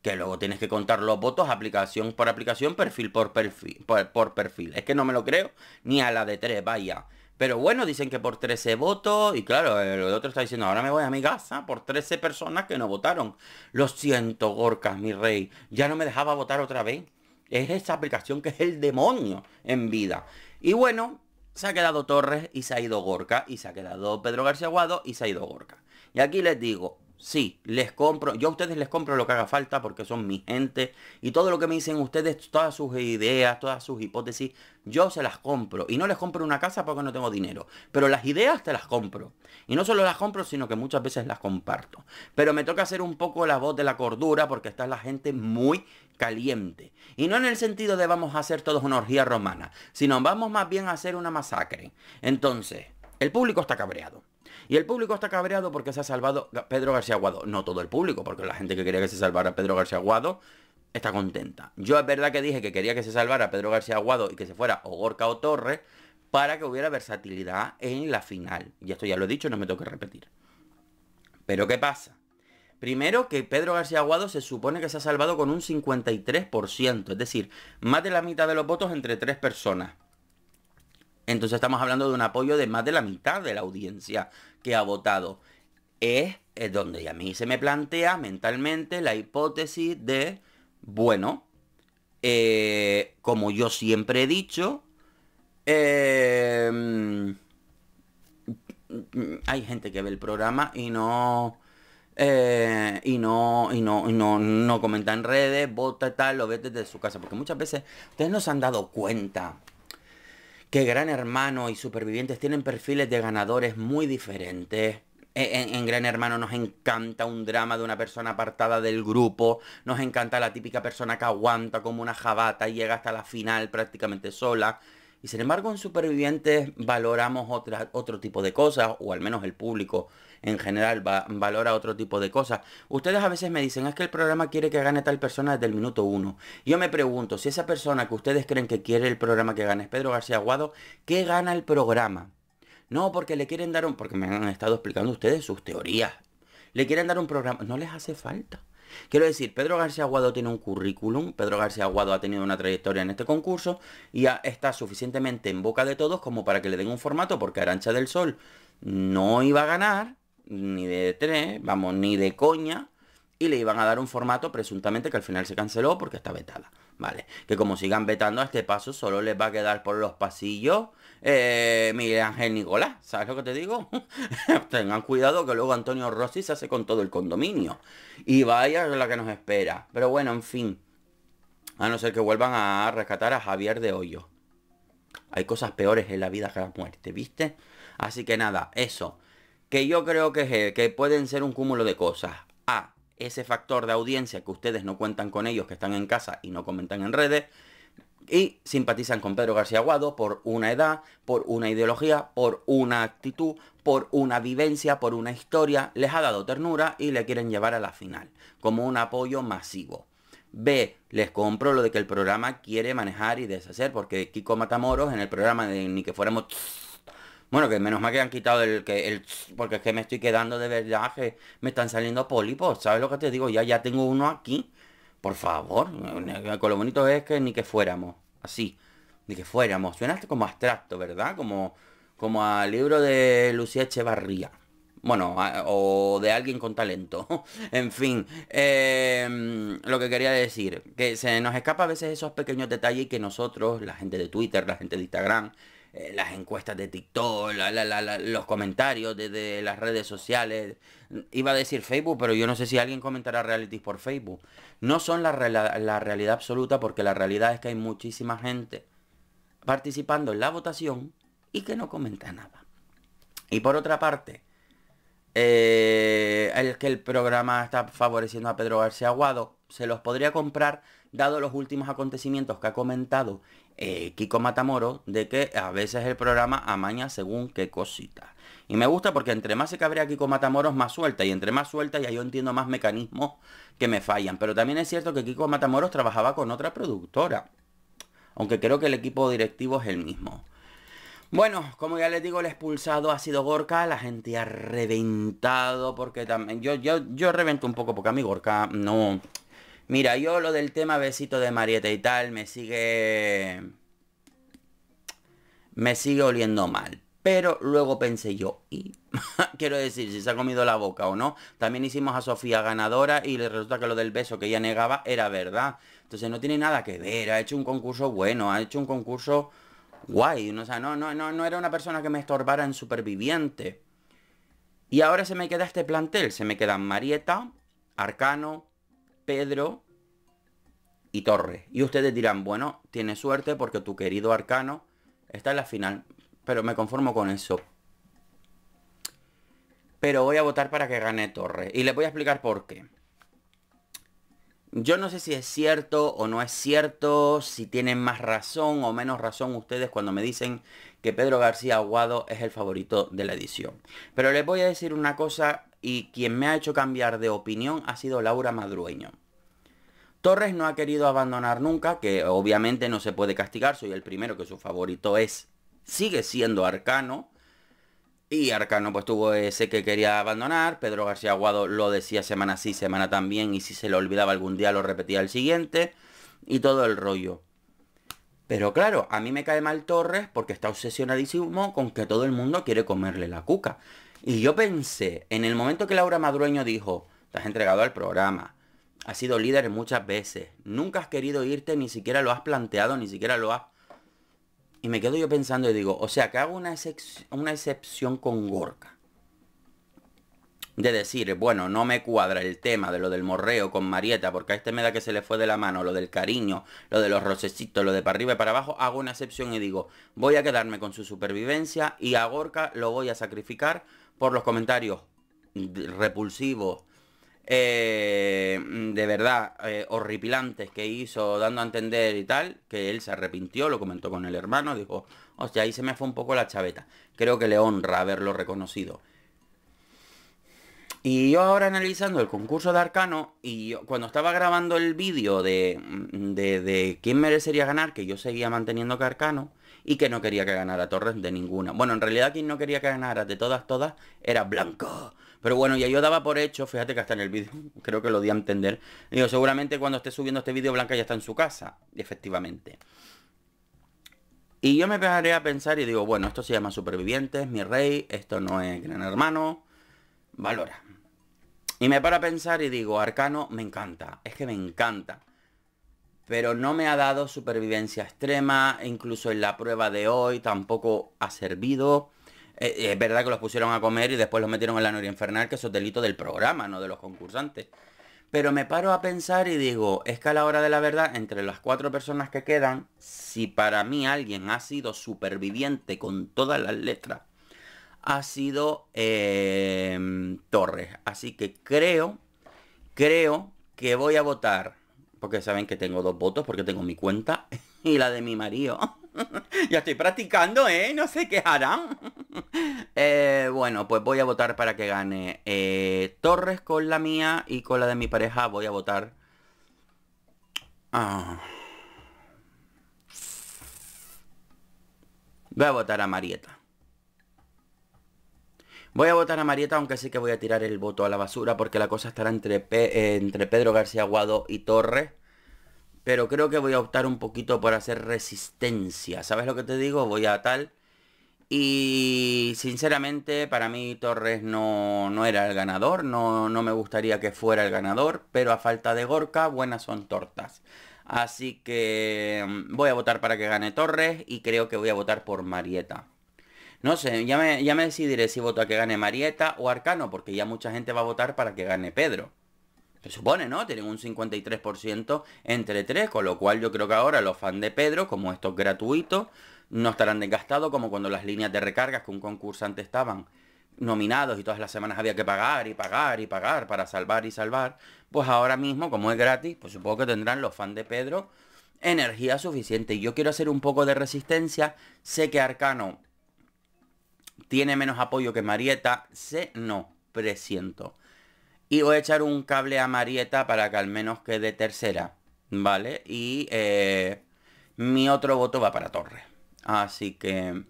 Que luego tienes que contar los votos aplicación por aplicación, perfil por perfil. por perfil. Es que no me lo creo. Ni a la de tres, vaya. Pero bueno, dicen que por 13 votos, y claro, el otro está diciendo, ahora me voy a mi casa por 13 personas que no votaron. Lo siento, Gorka, mi rey, ya no me dejaba votar otra vez. Es esta aplicación que es el demonio en vida. Y bueno, se ha quedado Torres y se ha ido Gorka, y se ha quedado Pedro García Guado y se ha ido Gorka. Y aquí les digo, Sí, les compro, yo a ustedes les compro lo que haga falta porque son mi gente y todo lo que me dicen ustedes, todas sus ideas, todas sus hipótesis, yo se las compro. Y no les compro una casa porque no tengo dinero, pero las ideas te las compro. Y no solo las compro, sino que muchas veces las comparto. Pero me toca hacer un poco la voz de la cordura porque está la gente muy caliente. Y no en el sentido de vamos a hacer todos una orgía romana, sino vamos más bien a hacer una masacre. Entonces, el público está cabreado. Y el público está cabreado porque se ha salvado Pedro García Aguado. No todo el público, porque la gente que quería que se salvara Pedro García Aguado está contenta. Yo es verdad que dije que quería que se salvara Pedro García Aguado y que se fuera o o Torres para que hubiera versatilidad en la final. Y esto ya lo he dicho, no me tengo que repetir. Pero ¿qué pasa? Primero que Pedro García Aguado se supone que se ha salvado con un 53%, es decir, más de la mitad de los votos entre tres personas. Entonces estamos hablando de un apoyo de más de la mitad de la audiencia que ha votado. Es, donde a mí se me plantea mentalmente la hipótesis de, bueno, eh, como yo siempre he dicho, em, hay gente que ve el programa y no... Eh, y no y no y no no comenta en redes vota tal lo ve desde su casa porque muchas veces ustedes no se han dado cuenta que Gran Hermano y Supervivientes tienen perfiles de ganadores muy diferentes. E, en, Gran Hermano nos encanta un drama de una persona apartada del grupo, nos encanta la típica persona que aguanta como una jabata y llega hasta la final prácticamente sola. Y sin embargo en Supervivientes valoramos otro tipo de cosas, o al menos el público en general, valora otro tipo de cosas. Ustedes a veces me dicen, es que el programa quiere que gane tal persona desde el minuto uno. Yo me pregunto, si esa persona que ustedes creen que quiere el programa que gane es Pedro García Aguado, ¿qué gana el programa? No, porque le quieren dar un... porque me han estado explicando ustedes sus teorías. Le quieren dar un programa, no les hace falta. Quiero decir, Pedro García Aguado tiene un currículum, Pedro García Aguado ha tenido una trayectoria en este concurso y está suficientemente en boca de todos como para que le den un formato porque Arancha del Sol no iba a ganar ni de tres, vamos, ni de coña, y le iban a dar un formato presuntamente que al final se canceló porque está vetada. Vale, que como sigan vetando a este paso, solo les va a quedar por los pasillos eh, Miguel Ángel Nicolás. ¿Sabes lo que te digo? <laughs> Tengan cuidado que luego Antonio Rossi se hace con todo el condominio. Y vaya la que nos espera. Pero bueno, en fin. A no ser que vuelvan a rescatar a Javier de Hoyo. Hay cosas peores en la vida que la muerte, ¿viste? Así que nada, eso que yo creo que, pueden ser un cúmulo de cosas. A, ese factor de audiencia que ustedes no cuentan con ellos, que están en casa y no comentan en redes. Y simpatizan con Pedro García Aguado por una edad, por una ideología, por una actitud, por una vivencia, por una historia. Les ha dado ternura y le quieren llevar a la final, como un apoyo masivo. B, les compro lo de que el programa quiere manejar y deshacer, porque Kiko Matamoros en el programa de Ni que fuéramos bueno, que menos mal que han quitado el que el porque es que me estoy quedando de verdad que me están saliendo pólipos, ¿sabes lo que te digo? Ya ya tengo uno aquí. Por favor, con lo bonito es que ni que fuéramos así, ni que fuéramos. Suena como abstracto, ¿verdad? Como como al libro de Lucía Echevarría. Bueno, o de alguien con talento. <laughs> en fin, em, lo que quería decir, que se nos escapa a veces esos pequeños detalles que nosotros, la gente de Twitter, la gente de Instagram, eh, las encuestas de TikTok, la, los comentarios de, las redes sociales. Iba a decir Facebook, pero yo no sé si alguien comentará realities por Facebook. No son la, realidad absoluta porque la realidad es que hay muchísima gente participando en la votación y que no comenta nada. Y por otra parte, eh, el que el programa está favoreciendo a Pedro García Aguado, se los podría comprar dado los últimos acontecimientos que ha comentado eh, Kiko Matamoro de que a veces el programa amaña según qué cosita. Y me gusta porque entre más se cabrea Kiko Matamoros, más suelta. Y entre más suelta, ya yo entiendo más mecanismos que me fallan. Pero también es cierto que Kiko Matamoros trabajaba con otra productora. Aunque creo que el equipo directivo es el mismo. Bueno, como ya les digo, el expulsado ha sido Gorka, la gente ha reventado porque también... Yo, yo, revento un poco porque a mí Gorka no... Mira, yo lo del tema besito de Marieta y tal me sigue... Me sigue oliendo mal. Pero luego pensé yo, y <laughs> quiero decir, si se ha comido la boca o no. También hicimos a Sofía ganadora y le resulta que lo del beso que ella negaba era verdad. Entonces no tiene nada que ver, ha hecho un concurso bueno, ha hecho un concurso guay. O sea, no, no, no, no era una persona que me estorbara en superviviente. Y ahora se me queda este plantel, se me quedan Marieta, Arcano, Pedro y Torre. Y ustedes dirán, bueno, tiene suerte porque tu querido Arcano está en la final. Pero me conformo con eso. Pero voy a votar para que gane Torre. Y les voy a explicar por qué. Yo no sé si es cierto o no es cierto, si tienen más razón o menos razón ustedes cuando me dicen que Pedro García Aguado es el favorito de la edición. Pero les voy a decir una cosa y quien me ha hecho cambiar de opinión ha sido Laura Madrueño. Torres no ha querido abandonar nunca, que obviamente no se puede castigar, soy el primero que su favorito es, sigue siendo arcano, y Arcano pues tuvo ese que quería abandonar, Pedro García Aguado lo decía semana sí, semana también, y si se le olvidaba algún día lo repetía el siguiente, y todo el rollo. Pero claro, a mí me cae mal Torres porque está obsesionadísimo con que todo el mundo quiere comerle la cuca. Y yo pensé, en el momento que Laura Madrueño dijo, te has entregado al programa, has sido líder muchas veces, nunca has querido irte, ni siquiera lo has planteado, ni siquiera lo has y me quedo yo pensando y digo, o sea, que hago una, excepción, con Gorka. De decir, bueno, no me cuadra el tema de lo del morreo con Marieta, porque a este me da que se le fue de la mano, lo del cariño, lo de los rocecitos, lo de para arriba y para abajo, hago una excepción y digo, voy a quedarme con su supervivencia y a Gorka lo voy a sacrificar por los comentarios repulsivos, eh, de verdad eh, horripilantes que hizo dando a entender y tal, que él se arrepintió, lo comentó con el hermano, dijo, hostia, ahí se me fue un poco la chaveta. Creo que le honra haberlo reconocido. Y yo ahora analizando el concurso de Arcano, y cuando estaba grabando el vídeo de, de, de, quién merecería ganar, que yo seguía manteniendo que Arcano, y que no quería que ganara Torres de ninguna. Bueno, en realidad quien no quería que ganara de todas, todas, era Blanco. Pero bueno, ya yo daba por hecho, fíjate que hasta en el vídeo, creo que lo di a entender. Digo, seguramente cuando esté subiendo este vídeo, Blanca ya está en su casa, efectivamente. Y yo me paré a pensar y digo, bueno, esto se llama Supervivientes, mi rey, esto no es Gran Hermano, valora. Y me para a pensar y digo, Arcano me encanta, es que me encanta. Pero no me ha dado supervivencia extrema, incluso en la prueba de hoy tampoco ha servido. Eh, eh, es verdad que los pusieron a comer y después los metieron en la noria infernal, que eso es delito del programa, no de los concursantes. Pero me paro a pensar y digo, es que a la hora de la verdad, entre las cuatro personas que quedan, si para mí alguien ha sido superviviente con todas las letras, ha sido em, Torres. Así que creo, creo que voy a votar, porque saben que tengo dos votos, porque tengo mi cuenta <laughs> y la de mi marido. <laughs> ya estoy practicando, ¿eh? No sé qué harán. <laughs> Eh, bueno, pues voy a votar para que gane eh, Torres con la mía y con la de mi pareja voy a votar. Ah. Voy a votar a Marieta. Voy a votar a Marieta, aunque sí que voy a tirar el voto a la basura porque la cosa estará entre, eh, entre Pedro García Aguado y Torres. Pero creo que voy a optar un poquito por hacer resistencia. ¿Sabes lo que te digo? Voy a tal. Y sinceramente para mí Torres no, era el ganador. No, no me gustaría que fuera el ganador. Pero a falta de Gorka, buenas son tortas. Así que mm, voy a votar para que gane Torres y creo que voy a votar por Marieta. No sé, ya me, ya me decidiré si voto a que gane Marieta o Arcano, porque ya mucha gente va a votar para que gane Pedro se supone, ¿no? Tienen un 53% entre tres con lo cual yo creo que ahora los fans de Pedro, como esto es gratuito, no estarán desgastados como cuando las líneas de recargas que un concursante estaban nominados y todas las semanas había que pagar y pagar y pagar para salvar y salvar, pues ahora mismo, como es gratis, pues supongo que tendrán los fans de Pedro energía suficiente. Y yo quiero hacer un poco de resistencia. Sé que Arcano tiene menos apoyo que Marieta. Sé, no, presiento y voy a echar un cable a Marieta para que al menos quede tercera, ¿vale? Y eh, mi otro voto va para Torre, Así que...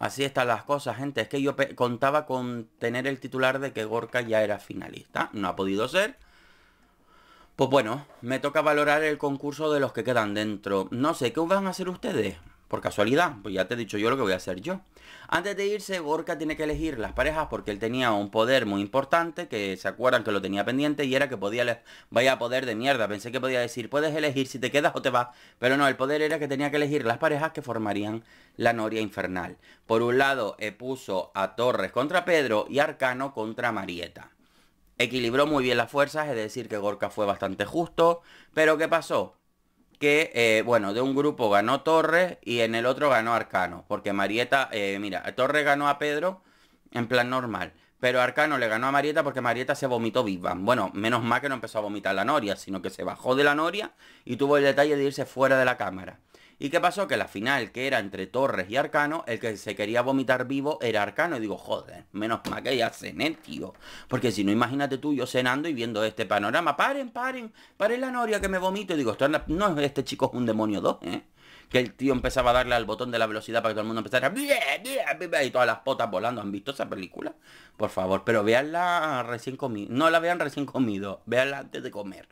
Así están las cosas, gente. Es que yo contaba con tener el titular de que Gorka ya era finalista. No ha podido ser. Pues bueno, me toca valorar el concurso de los que quedan dentro. No sé, ¿qué van a hacer ustedes? por casualidad, pues ya te he dicho yo lo que voy a hacer yo. Antes de irse, Gorka tiene que elegir las parejas porque él tenía un poder muy importante, que se acuerdan que lo tenía pendiente, y era que podía, vaya poder de mierda, pensé que podía decir, puedes elegir si te quedas o te vas, pero no, el poder era que tenía que elegir las parejas que formarían la Noria Infernal. Por un lado, eh, puso a Torres contra Pedro y Arcano contra Marieta. Equilibró muy bien las fuerzas, es decir, que Gorka fue bastante justo, pero ¿qué pasó? que, eh, bueno, de un grupo ganó Torres y en el otro ganó Arcano. Porque Marieta, eh, mira, Torres ganó a Pedro en plan normal. Pero Arcano le ganó a Marieta porque Marieta se vomitó viva. Bueno, menos mal que no empezó a vomitar la noria, sino que se bajó de la noria y tuvo el detalle de irse fuera de la cámara. ¿Y qué pasó? Que la final, que era entre Torres y Arcano, el que se quería vomitar vivo era Arcano. Y digo, joder, menos mal que ya cené, tío. Porque si no, imagínate tú, yo cenando y viendo este panorama. Paren, paren, paren la noria que me vomito. Y digo, no es este chico es un demonio 2, ¿eh? que el tío empezaba a darle al botón de la velocidad para que todo el mundo empezara y todas las potas volando. ¿Han visto esa película? Por favor, pero veanla recién comida. No la vean recién comido, veanla antes de comer.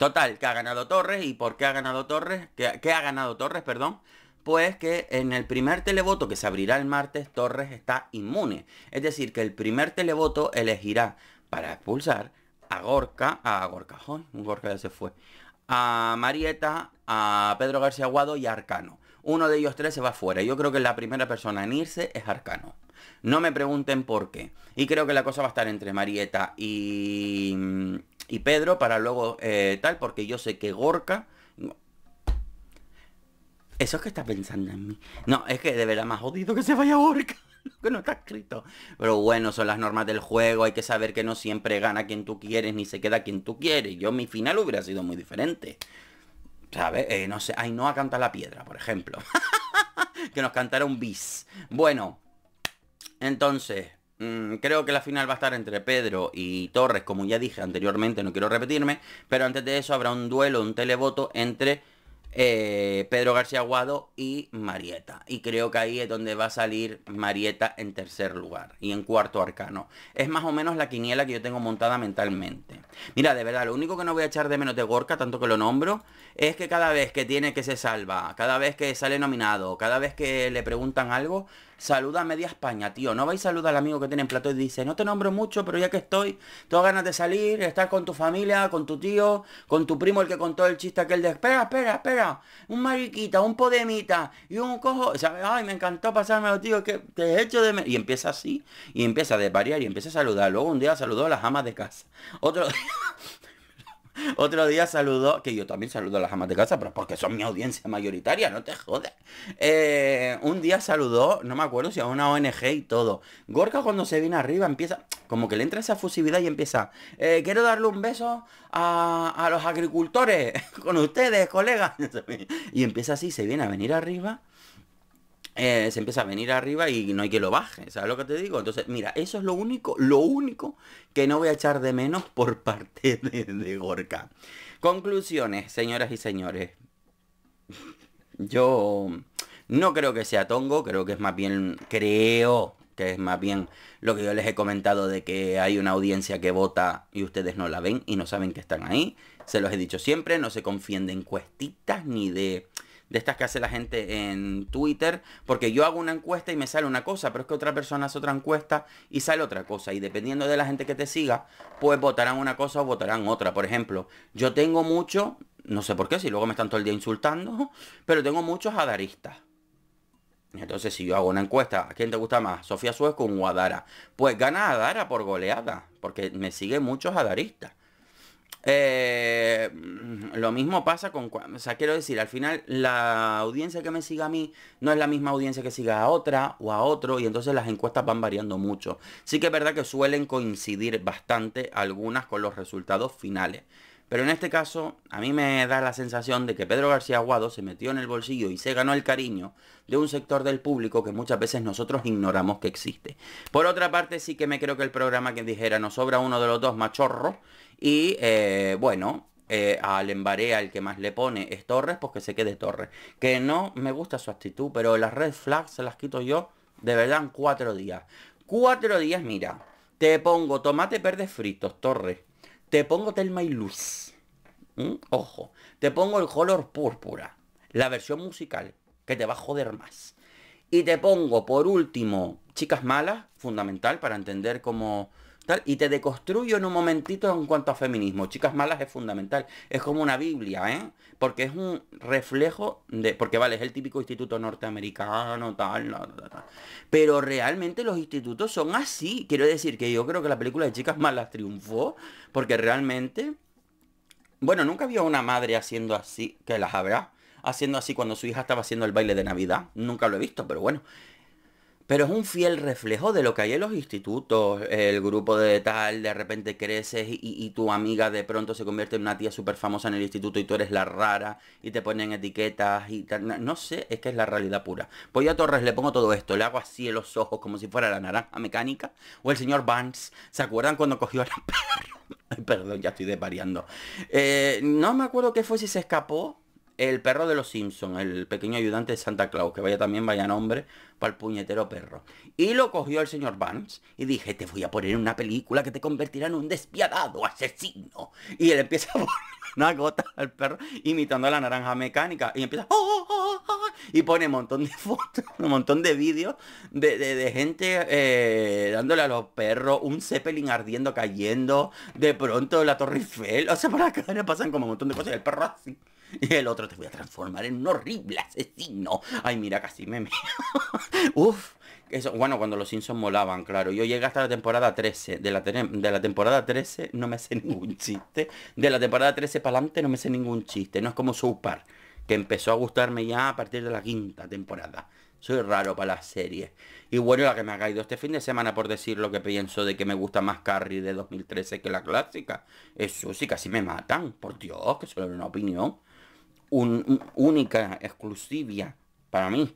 Total, que ha ganado Torres. ¿Y por qué ha ganado Torres? Que, ha ganado Torres, perdón? Pues que en el primer televoto que se abrirá el martes, Torres está inmune. Es decir, que el primer televoto elegirá para expulsar a Gorka, a Gorka, un Gorka ya se fue, a Marieta, a Pedro García Aguado y a Arcano. Uno de ellos tres se va fuera. Yo creo que la primera persona en irse es Arcano. No me pregunten por qué. Y creo que la cosa va a estar entre Marieta y, y Pedro para luego eh, tal, porque yo sé que Gorka... Eso es que está pensando en mí. No, es que de verdad más jodido que se vaya Gorka <laughs> que no está escrito. Pero bueno, son las normas del juego, hay que saber que no siempre gana quien tú quieres, ni se queda quien tú quieres. Yo mi final hubiera sido muy diferente. ¿Sabes? Eh, no sé, ay, no a cantar la piedra, por ejemplo. <laughs> que nos cantara un bis. Bueno, entonces, Mm, creo que la final va a estar entre Pedro y Torres, como ya dije anteriormente, no quiero repetirme, pero antes de eso habrá un duelo, un televoto entre eh, Pedro García Aguado y Marieta. Y creo que ahí es donde va a salir Marieta en tercer lugar y en cuarto arcano. Es más o menos la quiniela que yo tengo montada mentalmente. Mira, de verdad, lo único que no voy a echar de menos de Gorka, tanto que lo nombro, es que cada vez que tiene que se salva, cada vez que sale nominado, cada vez que le preguntan algo, saluda a media España, tío. No vais a saludar al amigo que tiene en plato y dice, no te nombro mucho, pero ya que estoy, tengo ganas de salir, estar con tu familia, con tu tío, con tu primo, el que contó el chiste aquel de, espera, espera, espera, un mariquita, un podemita y un cojo. O sea, Ay, me encantó pasármelo, tío, que te he hecho de... Y empieza así, y empieza a desvariar, y empieza a saludar. Luego un día saludó a las amas de casa. Otro <laughs> día... Otro día saludó, que yo también saludo a las amas de casa, pero porque son mi audiencia mayoritaria, no te jodas. Eh, un día saludó, no me acuerdo si a una ONG y todo. Gorka cuando se viene arriba empieza, como que le entra esa fusividad y empieza, eh, quiero darle un beso a, a los agricultores, <laughs> con ustedes, colegas. <laughs> Y empieza así, se viene a venir arriba eh, se empieza a venir arriba y no hay que lo baje, ¿sabes lo que te digo? Entonces, mira, eso es lo único, lo único que no voy a echar de menos <laughs> por parte de, de Gorka. Conclusiones, señoras y señores. Yo no creo que sea tongo, creo que es más bien, creo que es más bien lo que yo les he comentado de que hay una audiencia que vota y ustedes no la ven y no saben que están ahí. Se los he dicho siempre, no se confíen de encuestitas ni de de estas que hace la gente en Twitter, porque yo hago una encuesta y me sale una cosa, pero es que otra persona hace otra encuesta y sale otra cosa. Y dependiendo de la gente que te siga, pues votarán una cosa o votarán otra. Por ejemplo, yo tengo mucho, no sé por qué, si luego me están todo el día insultando, <laughs> pero tengo muchos adaristas. Entonces, si yo hago una encuesta, ¿a quién te gusta más? ¿Sofía Suez con Guadara? Pues gana Adara por goleada, porque me sigue muchos adaristas. Eh, lo mismo pasa con... O sea, quiero decir, al final la audiencia que me siga a mí no es la misma audiencia que siga a otra o a otro y entonces las encuestas van variando mucho. Sí que es verdad que suelen coincidir bastante algunas con los resultados finales. Pero en este caso, a mí me da la sensación de que Pedro García Aguado se metió en el bolsillo y se ganó el cariño de un sector del público que muchas veces nosotros ignoramos que existe. Por otra parte, sí que me creo que el programa que dijera nos sobra uno de los dos machorros y eh, bueno, eh, al Embarea el que más le pone es Torres, porque que se quede Torres. Que no me gusta su actitud, pero las red flags se las quito yo de verdad en cuatro días. Cuatro días, mira. Te pongo tomate verde fritos, Torres. Te pongo Telma y Luz... Ojo. Te pongo el color púrpura. La versión musical. Que te va a joder más. Y te pongo por último Chicas Malas. Fundamental para entender cómo y te deconstruyo en un momentito en cuanto a feminismo. Chicas malas es fundamental. Es como una Biblia, ¿eh? Porque es un reflejo de... Porque vale, es el típico instituto norteamericano, tal, tal, tal. Pero realmente los institutos son así. Quiero decir que yo creo que la película de Chicas malas triunfó porque realmente... Bueno, nunca había una madre haciendo así, que las habrá, haciendo así cuando su hija estaba haciendo el baile de Navidad. Nunca lo he visto, pero bueno pero es un fiel reflejo de lo que hay en los institutos. El grupo de tal, de repente creces y, tu amiga de pronto se convierte en una tía súper famosa en el instituto y tú eres la rara y te ponen etiquetas y tal. No sé, es que es la realidad pura. Voy a Torres le pongo todo esto, le hago así en los ojos como si fuera la naranja mecánica o el señor Vance. ¿Se acuerdan cuando cogió a la <laughs> perra? Perdón, ya estoy desvariando. Eh, no me acuerdo qué fue si se escapó el perro de los Simpsons, el pequeño ayudante de Santa Claus, que vaya también, vaya nombre, para el puñetero perro. Y lo cogió el señor Barnes y dije, te voy a poner en una película que te convertirá en un despiadado asesino. Y él empieza <laughs> a poner una gota al perro imitando a la naranja mecánica. Y empieza, oh, y pone un montón de <laughs> fotos, un montón de vídeos de, gente eh, dándole a los perros, un zeppelin ardiendo, cayendo, de pronto la Torre Eiffel. O sea, <laughs> por acá le pasan como un montón de cosas. el perro así. <laughs> Y el otro te voy a transformar en un horrible asesino. Ay, mira, casi me meo. <laughs> Uf. Eso, bueno, cuando los Simpsons molaban, claro. Yo llegué hasta la temporada 13. De la, temporada 13 no me sé <laughs> ningún chiste. De la temporada 13 para adelante no me sé ningún chiste. No es como Super que empezó a gustarme ya a partir de la quinta temporada. Soy raro para las series. Y bueno, la que me ha caído este fin de semana por decir lo que pienso de que me gusta más Carrie de 2013 que la clásica. Eso sí, casi me matan. Por Dios, que solo era una opinión única, exclusiva para mí.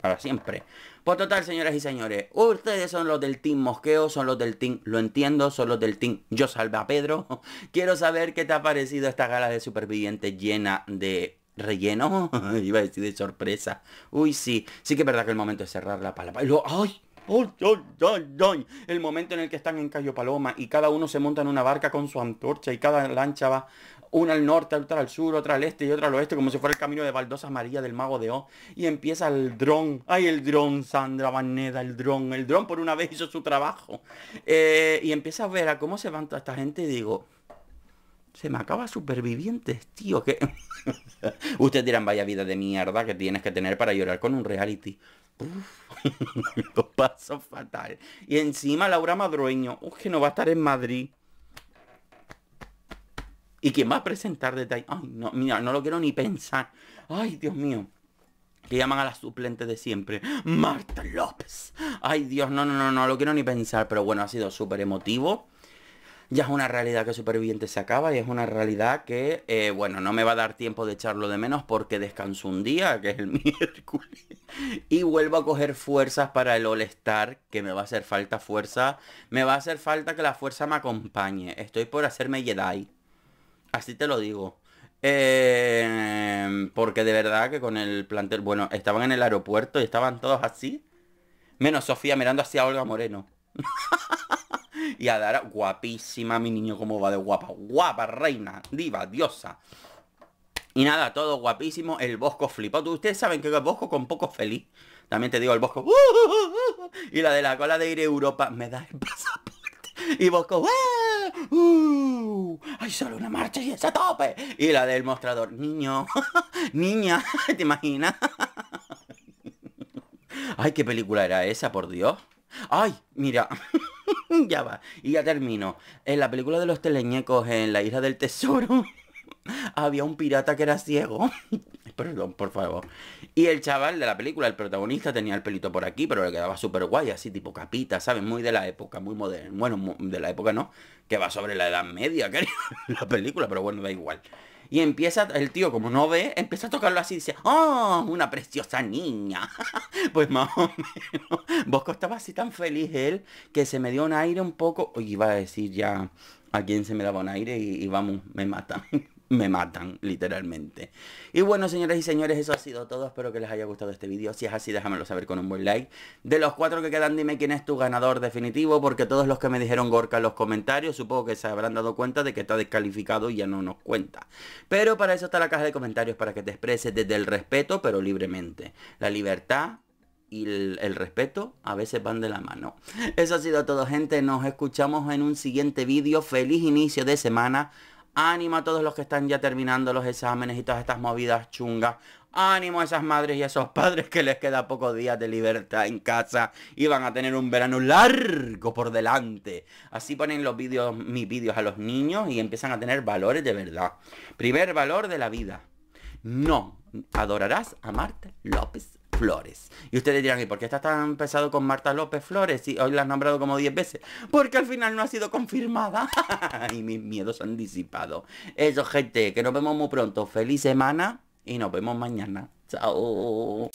Para siempre. pues total, señoras y señores, ustedes son los del team mosqueo, son los del team, lo entiendo, son los del team yo salva a Pedro. <laughs> Quiero saber qué te ha parecido esta gala de supervivientes llena de relleno, <laughs> iba a decir de sorpresa. Uy, sí, sí que es verdad que el momento de cerrar la palabra. ¡Ay! Oh, hoy El momento en el que están en Cayo Paloma y cada uno se monta en una barca con su antorcha y cada lancha va una al norte, otra al sur, otra al este y otra al oeste, como si fuera el camino de Baldosa María del Mago de O Y empieza el dron. Ay, el dron, Sandra Vaneda el dron. El dron por una vez hizo su trabajo. Eh, y empieza a ver a cómo se van toda esta gente y digo, se me acaba supervivientes, tío. Que... <laughs> Ustedes dirán, vaya vida de mierda que tienes que tener para llorar con un reality. <laughs> Lo paso fatal. Y encima Laura Madrueño, Uf, que no va a estar en Madrid y quién va a presentar detalles. Ay, no, mira, no lo quiero ni pensar. Ay, Dios mío. Que llaman a la suplente de siempre. Marta López. Ay, Dios, no, no, no, no lo quiero ni pensar. Pero bueno, ha sido súper emotivo. Ya es una realidad que Superviviente se acaba y es una realidad que, eh, bueno, no me va a dar tiempo de echarlo de menos porque descanso un día, que es el <laughs> miércoles, y vuelvo a coger fuerzas para el All Star, que me va a hacer falta fuerza, me va a hacer falta que la fuerza me acompañe, estoy por hacerme Jedi. Así te lo digo. Em, porque de verdad que con el plantel... Bueno, estaban en el aeropuerto y estaban todos así. Menos Sofía mirando hacia Olga Moreno. <laughs> y a Dara, guapísima, mi niño, como va de guapa. Guapa, reina, diva, diosa. Y nada, todo guapísimo. El Bosco flipado. Ustedes saben que el Bosco con poco feliz. También te digo, el Bosco... <laughs> y la de la cola de ir a Europa. Me da el <laughs> Y Bosco, ¡Eh! Ah, uh, ¡Hay solo una marcha y esa tope! Y la del mostrador, niño, <laughs> niña, <laughs> ¿te imaginas? <laughs> ¡Ay, qué película era esa, por Dios! ¡Ay, mira! ya va, y ya termino. En la película de los teleñecos en la isla del tesoro había un pirata que era ciego. <laughs> Perdón, por favor. Y el chaval de la película, el protagonista, tenía el pelito por aquí, pero le quedaba súper guay, así tipo capita, ¿sabes? Muy de la época, muy moderno. Bueno, de la época no, que va sobre la edad media, <laughs> que la película, pero bueno, da igual. Y empieza, el tío, como no ve, empieza a tocarlo así y dice, ¡Oh, una preciosa niña! <laughs> pues más o menos. Bosco estaba así tan feliz él que se me dio un aire un poco. Y iba a decir ya a quién se me daba un aire y, y vamos, me mata me matan, literalmente. Y bueno, señores y señores, eso ha sido todo. Espero que les haya gustado este vídeo. Si es así, déjamelo saber con un buen like. De los cuatro que quedan, dime quién es tu ganador definitivo, porque todos los que me dijeron Gorka en los comentarios, supongo que se habrán dado cuenta de que está descalificado y ya no nos cuenta. Pero para eso está la caja de comentarios, para que te expreses desde el respeto, pero libremente. La libertad y el, el, respeto a veces van de la mano. Eso ha sido todo, gente. Nos escuchamos en un siguiente vídeo. Feliz inicio de semana. Ánimo a todos los que están ya terminando los exámenes y todas estas movidas chungas. Ánimo a esas madres y a esos padres que les queda pocos días de libertad en casa y van a tener un verano largo por delante. Así ponen los vídeos, mis vídeos a los niños y empiezan a tener valores de verdad. Primer valor de la vida. No adorarás a Marta López Flores. Y ustedes dirán, ¿y por qué estás tan pesado con Marta López Flores Y hoy la has nombrado como 10 veces? Porque al final no ha sido confirmada. <laughs> y mis miedos han disipado. Eso, gente, que nos vemos muy pronto. Feliz semana y nos vemos mañana. Chao.